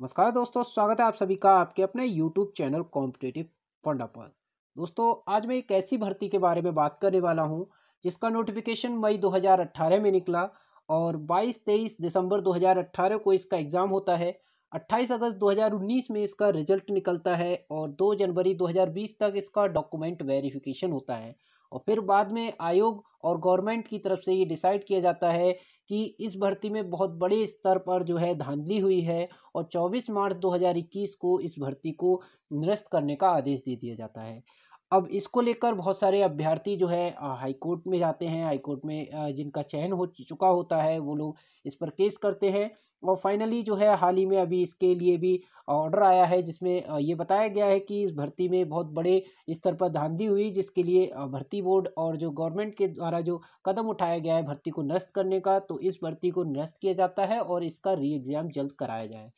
नमस्कार दोस्तों स्वागत है आप सभी का आपके अपने यूट्यूब चैनल कॉम्पिटेटिव फंडा पर दोस्तों आज मैं एक ऐसी भर्ती के बारे में बात करने वाला हूं जिसका नोटिफिकेशन मई 2018 में निकला और 22-23 दिसंबर 2018 को इसका एग्ज़ाम होता है 28 अगस्त 2019 में इसका रिजल्ट निकलता है और 2 जनवरी 2020 तक इसका डॉक्यूमेंट वेरिफिकेशन होता है और फिर बाद में आयोग और गवर्नमेंट की तरफ से ये डिसाइड किया जाता है कि इस भर्ती में बहुत बड़े स्तर पर जो है धांधली हुई है और 24 मार्च 2021 को इस भर्ती को निरस्त करने का आदेश दे दिया जाता है अब इसको लेकर बहुत सारे अभ्यर्थी जो है हाईकोर्ट में जाते हैं हाईकोर्ट में जिनका चयन हो चुका होता है वो लोग इस पर केस करते हैं और फाइनली जो है हाल ही में अभी इसके लिए भी ऑर्डर आया है जिसमें ये बताया गया है कि इस भर्ती में बहुत बड़े स्तर पर धांधली हुई जिसके लिए भर्ती बोर्ड और जो गवर्नमेंट के द्वारा जो कदम उठाया गया है भर्ती को नष्ट करने का तो इस भर्ती को नष्ट किया जाता है और इसका री एग्ज़ाम जल्द कराया जाए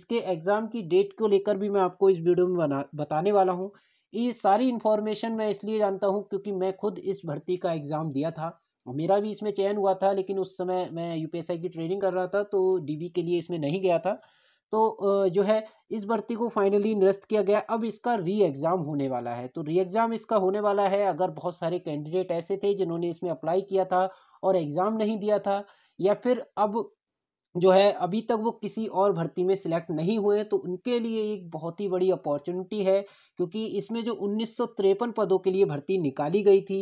इसके एग्ज़ाम की डेट को लेकर भी मैं आपको इस वीडियो में बना बताने वाला हूँ ये सारी इन्फॉर्मेशन मैं इसलिए जानता हूँ क्योंकि मैं खुद इस भर्ती का एग्ज़ाम दिया था मेरा भी इसमें चयन हुआ था लेकिन उस समय मैं यू की ट्रेनिंग कर रहा था तो डी के लिए इसमें नहीं गया था तो जो है इस भर्ती को फाइनली निरस्त किया गया अब इसका री एग्ज़ाम होने वाला है तो री एग्ज़ाम इसका होने वाला है अगर बहुत सारे कैंडिडेट ऐसे थे जिन्होंने इसमें अप्लाई किया था और एग्ज़ाम नहीं दिया था या फिर अब जो है अभी तक वो किसी और भर्ती में सिलेक्ट नहीं हुए तो उनके लिए एक बहुत ही बड़ी अपॉर्चुनिटी है क्योंकि इसमें जो उन्नीस पदों के लिए भर्ती निकाली गई थी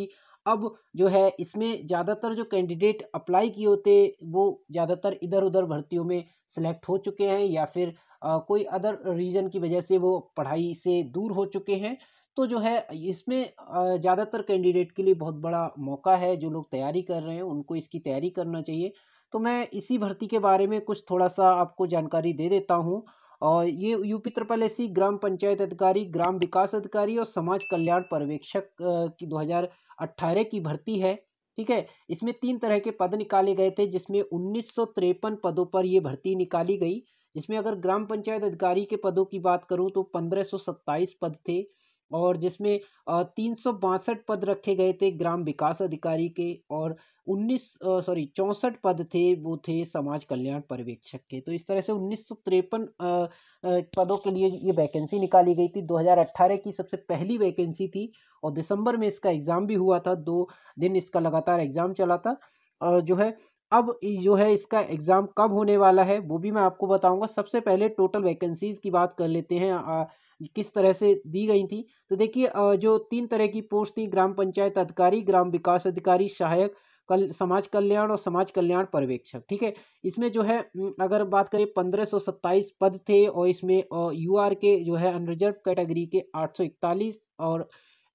अब जो है इसमें ज़्यादातर जो कैंडिडेट अप्लाई किए होते वो ज़्यादातर इधर उधर भर्तियों में सिलेक्ट हो चुके हैं या फिर आ, कोई अदर रीज़न की वजह से वो पढ़ाई से दूर हो चुके हैं तो जो है इसमें ज़्यादातर कैंडिडेट के लिए बहुत बड़ा मौका है जो लोग तैयारी कर रहे हैं उनको इसकी तैयारी करना चाहिए तो मैं इसी भर्ती के बारे में कुछ थोड़ा सा आपको जानकारी दे देता हूँ और ये यूपी त्रिपल ग्राम पंचायत अधिकारी ग्राम विकास अधिकारी और समाज कल्याण पर्यवेक्षक की 2018 की भर्ती है ठीक है इसमें तीन तरह के पद निकाले गए थे जिसमें उन्नीस पदों पर ये भर्ती निकाली गई जिसमें अगर ग्राम पंचायत अधिकारी के पदों की बात करूं तो सत्ताईस पद थे और जिसमें तीन पद रखे गए थे ग्राम विकास अधिकारी के और 19 सॉरी चौंसठ पद थे वो थे समाज कल्याण पर्यवेक्षक के तो इस तरह से उन्नीस पदों के लिए ये वैकेंसी निकाली गई थी 2018 की सबसे पहली वैकेंसी थी और दिसंबर में इसका एग्ज़ाम भी हुआ था दो दिन इसका लगातार एग्ज़ाम चला था और जो है अब जो है इसका एग्ज़ाम कब होने वाला है वो भी मैं आपको बताऊँगा सबसे पहले टोटल वैकेंसीज़ की बात कर लेते हैं किस तरह से दी गई थी तो देखिए जो तीन तरह की पोस्ट थी ग्राम पंचायत अधिकारी ग्राम विकास अधिकारी सहायक कल समाज कल्याण और समाज कल्याण पर्यवेक्षक ठीक है इसमें जो है अगर बात करें पंद्रह सौ सत्ताईस पद थे और इसमें यू आर के जो है अनरिजर्व कैटेगरी के आठ सौ इकतालीस और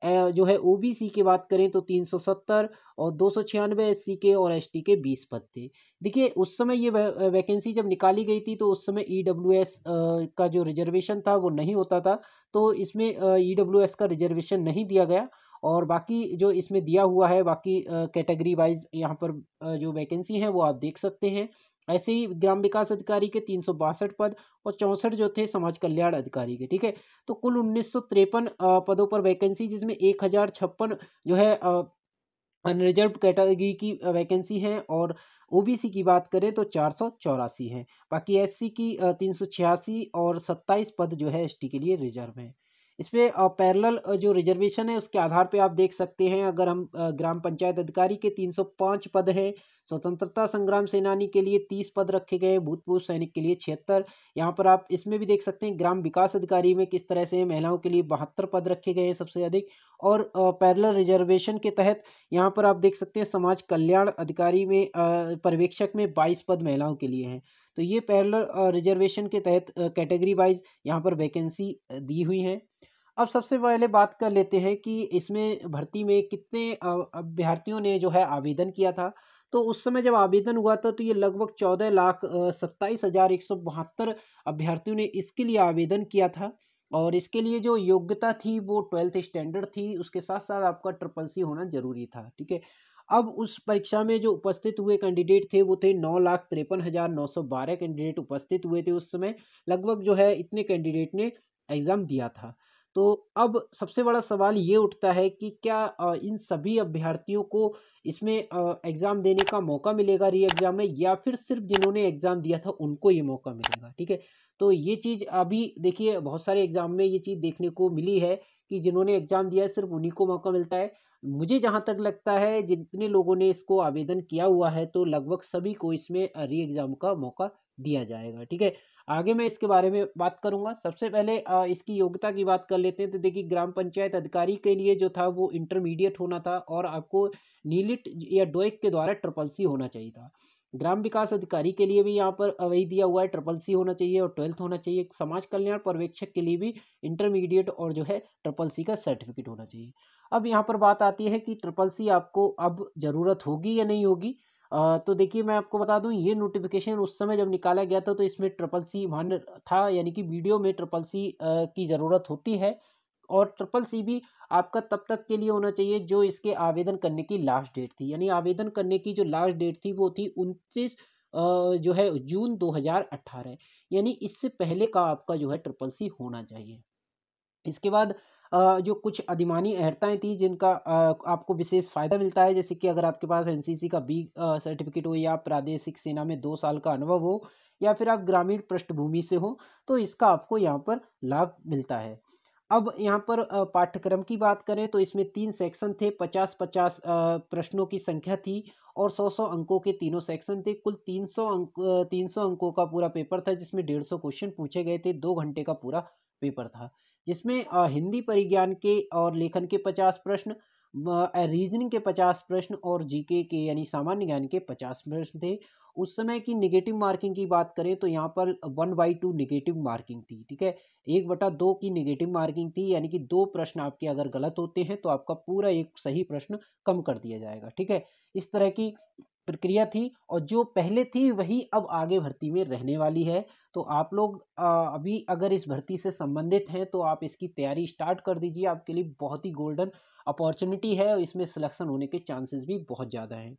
जो है ओबीसी की बात करें तो 370 और दो सौ छियानवे एस के और एस के बीस पद थे देखिए उस समय ये वैकेंसी जब निकाली गई थी तो उस समय ई e का जो रिजर्वेशन था वो नहीं होता था तो इसमें ई e का रिजर्वेशन नहीं दिया गया और बाकी जो इसमें दिया हुआ है बाकी कैटेगरी वाइज यहाँ पर जो वैकेंसी हैं वो आप देख सकते हैं ऐसे ही ग्राम विकास अधिकारी के तीन पद और चौंसठ जो थे समाज कल्याण अधिकारी के ठीक है तो कुल उन्नीस पदों पर वैकेंसी जिसमें एक जो है अनरिजर्व कैटेगरी की वैकेंसी है और ओबीसी की बात करें तो चार सौ चौरासी है बाकी एससी की तीन सौ छियासी और सत्ताईस पद जो है एसटी के लिए रिजर्व है इसमें पैरेलल जो रिजर्वेशन है उसके आधार पे आप देख सकते हैं अगर हम ग्राम पंचायत अधिकारी के तीन सौ पाँच पद हैं स्वतंत्रता संग्राम सेनानी के लिए तीस पद रखे गए भूतपूर्व सैनिक के लिए छिहत्तर यहाँ पर आप इसमें भी देख सकते हैं ग्राम विकास अधिकारी में किस तरह से महिलाओं के लिए बहत्तर पद रखे गए हैं सबसे अधिक और पैरल रिजर्वेशन के तहत यहाँ पर आप देख सकते हैं समाज कल्याण अधिकारी में पर्यवेक्षक में बाईस पद महिलाओं के लिए हैं तो ये पैरल रिजर्वेशन के तहत कैटेगरी वाइज यहाँ पर वैकेंसी दी हुई है अब सबसे पहले बात कर लेते हैं कि इसमें भर्ती में कितने अभ्यर्थियों ने जो है आवेदन किया था तो उस समय जब आवेदन हुआ था तो ये लगभग चौदह लाख सत्ताईस हज़ार एक सौ बहत्तर अभ्यर्थियों ने इसके लिए आवेदन किया था और इसके लिए जो योग्यता थी वो ट्वेल्थ स्टैंडर्ड थी उसके साथ साथ आपका ट्रिपल सी होना जरूरी था ठीक है अब उस परीक्षा में जो उपस्थित हुए कैंडिडेट थे वो थे नौ लाख तिरपन हज़ार नौ सौ बारह कैंडिडेट उपस्थित हुए थे उस समय लगभग जो है इतने कैंडिडेट ने एग्ज़ाम दिया था तो अब सबसे बड़ा सवाल ये उठता है कि क्या इन सभी अभ्यर्थियों को इसमें एग्ज़ाम देने का मौका मिलेगा री एग्ज़ाम में या फिर सिर्फ जिन्होंने एग्ज़ाम दिया था उनको ये मौका मिलेगा ठीक है तो ये चीज़ अभी देखिए बहुत सारे एग्ज़ाम में ये चीज़ देखने को मिली है कि जिन्होंने एग्ज़ाम दिया है सिर्फ उन्हीं को मौका मिलता है मुझे जहाँ तक लगता है जितने लोगों ने इसको आवेदन किया हुआ है तो लगभग सभी को इसमें री एग्ज़ाम का मौका दिया जाएगा ठीक है आगे मैं इसके बारे में बात करूंगा सबसे पहले इसकी योग्यता की बात कर लेते हैं तो देखिए ग्राम पंचायत अधिकारी के लिए जो था वो इंटरमीडिएट होना था और आपको नीलिट या डोएक के द्वारा ट्रिपल सी होना चाहिए था ग्राम विकास अधिकारी के लिए भी यहाँ पर वही दिया हुआ है ट्रिपल सी होना चाहिए और ट्वेल्थ होना चाहिए समाज कल्याण पर्यवेक्षक के लिए भी इंटरमीडिएट और जो है ट्रिपल सी का सर्टिफिकेट होना चाहिए अब यहाँ पर बात आती है कि ट्रिपल सी आपको अब ज़रूरत होगी या नहीं होगी तो देखिए मैं आपको बता दूं ये नोटिफिकेशन उस समय जब निकाला गया था तो इसमें ट्रिपल सी वन था यानी कि वीडियो में ट्रिपल सी की ज़रूरत होती है और ट्रिपल सी भी आपका तब तक के लिए होना चाहिए जो इसके आवेदन करने की लास्ट डेट थी यानी आवेदन करने की जो लास्ट डेट थी वो थी उनतीस जो है जून 2018 यानी इससे पहले का आपका जो है ट्रिपल सी होना चाहिए इसके बाद जो कुछ अधिमानी अहर्ताएँ थी जिनका आपको विशेष फ़ायदा मिलता है जैसे कि अगर आपके पास एनसीसी का बी सर्टिफिकेट हो या प्रादेशिक सेना में दो साल का अनुभव हो या फिर आप ग्रामीण पृष्ठभूमि से हो तो इसका आपको यहाँ पर लाभ मिलता है अब यहाँ पर पाठ्यक्रम की बात करें तो इसमें तीन सेक्शन थे पचास पचास प्रश्नों की संख्या थी और सौ सौ अंकों के तीनों सेक्शन थे कुल तीन सौ अंक तीन सौ अंकों का पूरा पेपर था जिसमें डेढ़ सौ क्वेश्चन पूछे गए थे दो घंटे का पूरा पेपर था जिसमें हिंदी परिज्ञान के और लेखन के पचास प्रश्न रीजनिंग के पचास प्रश्न और जीके के यानी सामान्य ज्ञान के पचास प्रश्न थे उस समय की निगेटिव मार्किंग की बात करें तो यहाँ पर one by two negative marking थी ठीक है एक बटा दो की निगेटिव मार्किंग थी यानी कि दो प्रश्न आपके अगर गलत होते हैं तो आपका पूरा एक सही प्रश्न कम कर दिया जाएगा ठीक है इस तरह की प्रक्रिया थी और जो पहले थी वही अब आगे भर्ती में रहने वाली है तो आप लोग अभी अगर इस भर्ती से संबंधित हैं तो आप इसकी तैयारी स्टार्ट कर दीजिए आपके लिए बहुत ही गोल्डन अपॉर्चुनिटी है और इसमें सिलेक्शन होने के चांसेस भी बहुत ज़्यादा हैं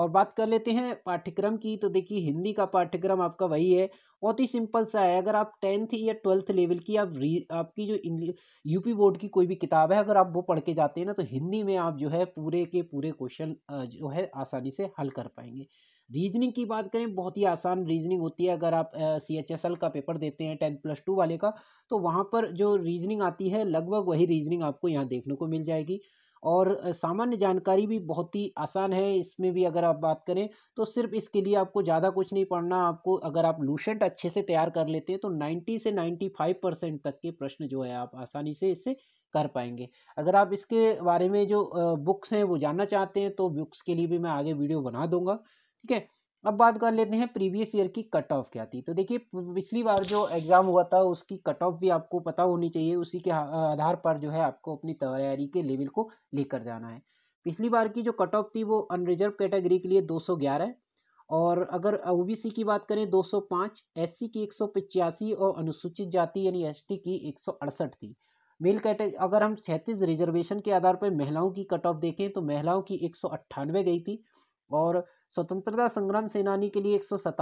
और बात कर लेते हैं पाठ्यक्रम की तो देखिए हिंदी का पाठ्यक्रम आपका वही है बहुत ही सिंपल सा है अगर आप टेंथ या ट्वेल्थ लेवल की आप री आपकी जो इंग्लिश यूपी बोर्ड की कोई भी किताब है अगर आप वो पढ़ के जाते हैं ना तो हिंदी में आप जो है पूरे के पूरे क्वेश्चन जो है आसानी से हल कर पाएंगे रीजनिंग की बात करें बहुत ही आसान रीजनिंग होती है अगर आप सी एच एस एल का पेपर देते हैं टेंथ प्लस टू वाले का तो वहाँ पर जो रीजनिंग आती है लगभग वही रीजनिंग आपको यहाँ देखने को मिल जाएगी और सामान्य जानकारी भी बहुत ही आसान है इसमें भी अगर आप बात करें तो सिर्फ इसके लिए आपको ज़्यादा कुछ नहीं पढ़ना आपको अगर आप लूसेंट अच्छे से तैयार कर लेते हैं तो नाइन्टी से नाइन्टी फाइव परसेंट तक के प्रश्न जो है आप आसानी से इससे कर पाएंगे अगर आप इसके बारे में जो बुक्स हैं वो जानना चाहते हैं तो बुक्स के लिए भी मैं आगे वीडियो बना दूंगा ठीक है अब बात कर लेते हैं प्रीवियस ईयर की कट ऑफ क्या थी तो देखिए पिछली बार जो एग्ज़ाम हुआ था उसकी कट ऑफ भी आपको पता होनी चाहिए उसी के आधार पर जो है आपको अपनी तैयारी के लेवल को लेकर जाना है पिछली बार की जो कट ऑफ थी वो अनरिजर्व कैटेगरी के लिए 211 और अगर ओ की बात करें 205 सौ की एक और अनुसूचित जाति यानी एस की एक थी मेल कैटेगरी अगर हम सैंतीस रिजर्वेशन के आधार पर महिलाओं की कट ऑफ देखें तो महिलाओं की एक गई थी और स्वतंत्रता संग्राम सेनानी के लिए एक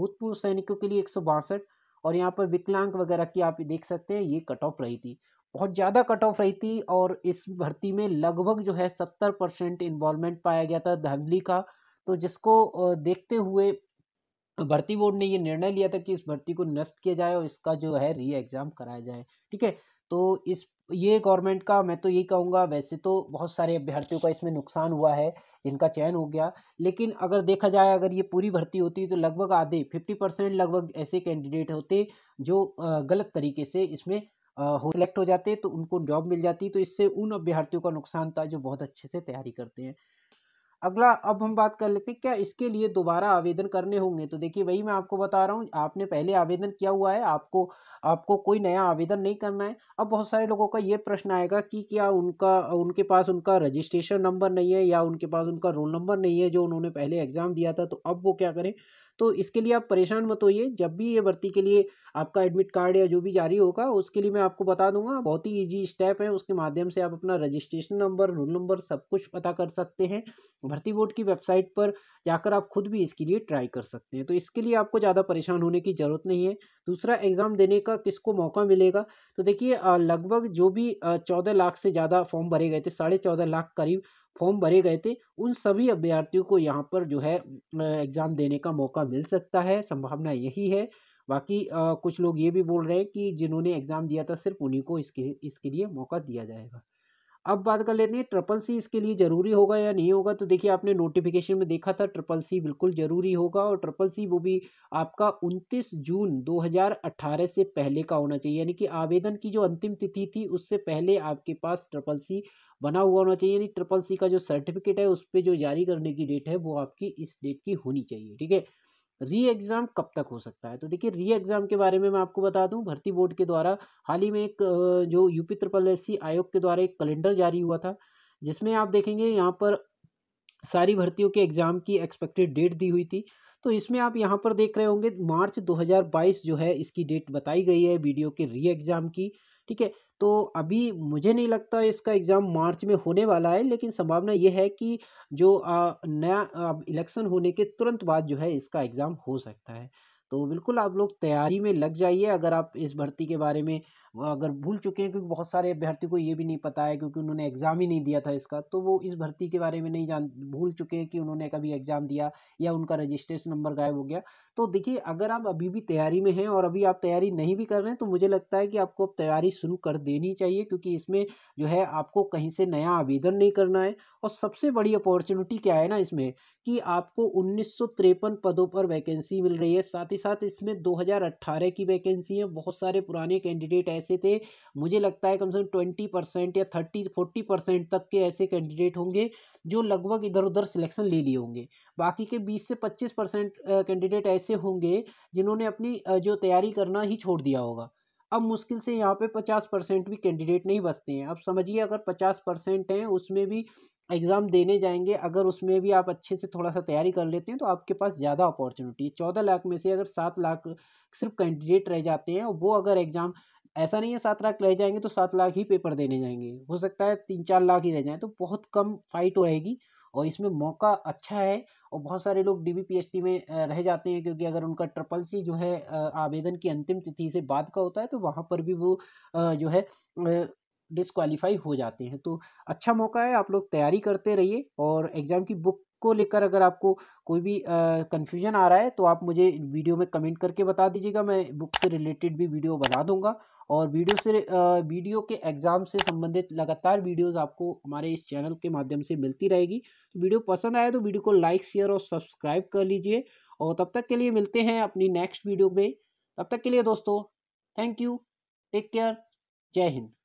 भूतपूर्व सैनिकों के लिए एक और यहाँ पर विकलांग वगैरह की आप देख सकते हैं ये कट ऑफ रही थी बहुत ज़्यादा कट ऑफ रही थी और इस भर्ती में लगभग जो है सत्तर परसेंट इन्वॉल्वमेंट पाया गया था धांधली का तो जिसको देखते हुए भर्ती बोर्ड ने ये निर्णय लिया था कि इस भर्ती को नष्ट किया जाए और इसका जो है री एग्ज़ाम कराया जाए ठीक है तो इस ये गवर्नमेंट का मैं तो यही कहूँगा वैसे तो बहुत सारे अभ्यर्थियों का इसमें नुकसान हुआ है जिनका चयन हो गया लेकिन अगर देखा जाए अगर ये पूरी भर्ती होती तो लगभग आधे फिफ्टी परसेंट लगभग ऐसे कैंडिडेट होते जो गलत तरीके से इसमें हो सेलेक्ट हो जाते तो उनको जॉब मिल जाती तो इससे उन अभ्यर्थियों का नुकसान था जो बहुत अच्छे से तैयारी करते हैं अगला अब हम बात कर लेते हैं क्या इसके लिए दोबारा आवेदन करने होंगे तो देखिए वही मैं आपको बता रहा हूँ आपने पहले आवेदन किया हुआ है आपको आपको कोई नया आवेदन नहीं करना है अब बहुत सारे लोगों का ये प्रश्न आएगा कि क्या उनका उनके पास उनका रजिस्ट्रेशन नंबर नहीं है या उनके पास उनका रोल नंबर नहीं है जो उन्होंने पहले एग्ज़ाम दिया था तो अब वो क्या करें तो इसके लिए आप परेशान मत होइए जब भी ये भर्ती के लिए आपका एडमिट कार्ड या जो भी जारी होगा उसके लिए मैं आपको बता दूंगा बहुत ही ईजी स्टेप है उसके माध्यम से आप अपना रजिस्ट्रेशन नंबर रोल नंबर सब कुछ पता कर सकते हैं भर्ती बोर्ड की वेबसाइट पर जाकर आप खुद भी इसके लिए ट्राई कर सकते हैं तो इसके लिए आपको ज़्यादा परेशान होने की ज़रूरत नहीं है दूसरा एग्ज़ाम देने का किसको मौका मिलेगा तो देखिए लगभग जो भी चौदह लाख से ज़्यादा फॉर्म भरे गए थे साढ़े चौदह लाख करीब फॉर्म भरे गए थे उन सभी अभ्यर्थियों को यहाँ पर जो है एग्ज़ाम देने का मौका मिल सकता है संभावना यही है बाकी कुछ लोग ये भी बोल रहे हैं कि जिन्होंने एग्ज़ाम दिया था सिर्फ उन्हीं को इसके इसके लिए मौका दिया जाएगा अब बात कर लेते हैं ट्रिपल सी इसके लिए ज़रूरी होगा या नहीं होगा तो देखिए आपने नोटिफिकेशन में देखा था ट्रिपल सी बिल्कुल ज़रूरी होगा और ट्रिपल सी वो भी आपका 29 जून 2018 से पहले का होना चाहिए यानी कि आवेदन की जो अंतिम तिथि थी उससे पहले आपके पास ट्रिपल सी बना हुआ होना चाहिए यानी ट्रिपल सी का जो सर्टिफिकेट है उस पर जो जारी करने की डेट है वो आपकी इस डेट की होनी चाहिए ठीक है री एग्ज़ाम कब तक हो सकता है तो देखिए री एग्ज़ाम के बारे में मैं आपको बता दूं भर्ती बोर्ड के द्वारा हाल ही में एक जो यूपी ट्रिपल एस आयोग के द्वारा एक कैलेंडर जारी हुआ था जिसमें आप देखेंगे यहाँ पर सारी भर्तियों के एग्ज़ाम की एक्सपेक्टेड डेट दी हुई थी तो इसमें आप यहाँ पर देख रहे होंगे मार्च 2022 जो है इसकी डेट बताई गई है वीडियो के री एग्ज़ाम की ठीक है तो अभी मुझे नहीं लगता इसका एग्ज़ाम मार्च में होने वाला है लेकिन संभावना यह है कि जो नया इलेक्शन होने के तुरंत बाद जो है इसका एग्ज़ाम हो सकता है तो बिल्कुल आप लोग तैयारी में लग जाइए अगर आप इस भर्ती के बारे में अगर भूल चुके हैं क्योंकि बहुत सारे अभ्यर्थी को ये भी नहीं पता है क्योंकि उन्होंने एग्ज़ाम ही नहीं दिया था इसका तो वो इस भर्ती के बारे में नहीं जान भूल चुके हैं कि उन्होंने कभी एग्ज़ाम दिया या उनका रजिस्ट्रेशन नंबर गायब हो गया तो देखिए अगर आप अभी भी तैयारी में हैं और अभी आप तैयारी नहीं भी कर रहे हैं तो मुझे लगता है कि आपको अब तैयारी शुरू कर देनी चाहिए क्योंकि इसमें जो है आपको कहीं से नया आवेदन नहीं करना है और सबसे बड़ी अपॉर्चुनिटी क्या है ना इसमें कि आपको उन्नीस पदों पर वैकेंसी मिल रही है साथ ही साथ इसमें दो की वैकेंसी है बहुत सारे पुराने कैंडिडेट ऐसे ऐसे थे मुझे लगता है कम से कम ट्वेंटी परसेंट या थर्टी फोर्टी परसेंट तक के ऐसे कैंडिडेट होंगे जो लगभग इधर उधर सिलेक्शन ले लिए होंगे बाकी के बीस से पच्चीस परसेंट कैंडिडेट ऐसे होंगे जिन्होंने अपनी जो तैयारी करना ही छोड़ दिया होगा अब मुश्किल से यहाँ पे पचास परसेंट भी कैंडिडेट नहीं बचते हैं अब समझिए अगर पचास परसेंट हैं उसमें भी एग्ज़ाम देने जाएंगे अगर उसमें भी आप अच्छे से थोड़ा सा तैयारी कर लेते हैं तो आपके पास ज़्यादा अपॉर्चुनिटी है चौदह लाख में से अगर सात लाख सिर्फ कैंडिडेट रह जाते हैं वो अगर एग्ज़ाम ऐसा नहीं है सात लाख रह जाएंगे तो सात लाख ही पेपर देने जाएंगे हो सकता है तीन चार लाख ही रह जाए तो बहुत कम फाइट रहेगी और इसमें मौका अच्छा है और बहुत सारे लोग डी बी में रह जाते हैं क्योंकि अगर उनका ट्रिपल सी जो है आवेदन की अंतिम तिथि से बाद का होता है तो वहाँ पर भी वो जो है डिसक्वालीफाई हो जाते हैं तो अच्छा मौका है आप लोग तैयारी करते रहिए और एग्ज़ाम की बुक इसको लेकर अगर आपको कोई भी कन्फ्यूजन आ रहा है तो आप मुझे वीडियो में कमेंट करके बता दीजिएगा मैं बुक से रिलेटेड भी वीडियो बना दूंगा और वीडियो से वीडियो के एग्ज़ाम से संबंधित लगातार वीडियोस आपको हमारे इस चैनल के माध्यम से मिलती रहेगी तो वीडियो पसंद आए तो वीडियो को लाइक शेयर और सब्सक्राइब कर लीजिए और तब तक के लिए मिलते हैं अपनी नेक्स्ट वीडियो में तब तक के लिए दोस्तों थैंक यू टेक केयर जय हिंद